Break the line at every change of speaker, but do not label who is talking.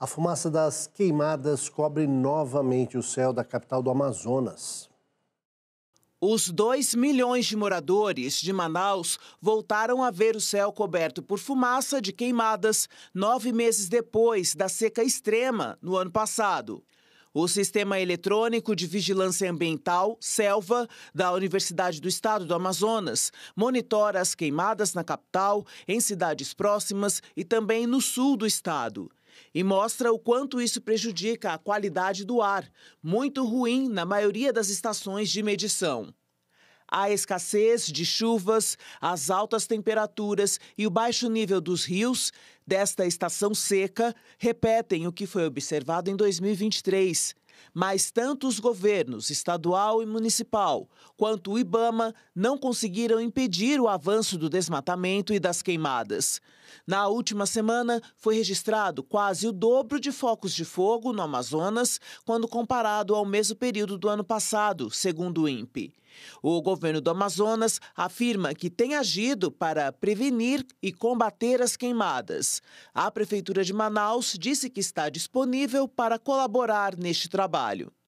A fumaça das queimadas cobre novamente o céu da capital do Amazonas. Os 2 milhões de moradores de Manaus voltaram a ver o céu coberto por fumaça de queimadas nove meses depois da seca extrema no ano passado. O Sistema Eletrônico de Vigilância Ambiental, SELVA, da Universidade do Estado do Amazonas, monitora as queimadas na capital, em cidades próximas e também no sul do estado e mostra o quanto isso prejudica a qualidade do ar, muito ruim na maioria das estações de medição. A escassez de chuvas, as altas temperaturas e o baixo nível dos rios desta estação seca repetem o que foi observado em 2023 mas tanto os governos estadual e municipal quanto o IBAMA não conseguiram impedir o avanço do desmatamento e das queimadas. Na última semana, foi registrado quase o dobro de focos de fogo no Amazonas quando comparado ao mesmo período do ano passado, segundo o INPE. O governo do Amazonas afirma que tem agido para prevenir e combater as queimadas. A Prefeitura de Manaus disse que está disponível para colaborar neste trabalho trabalho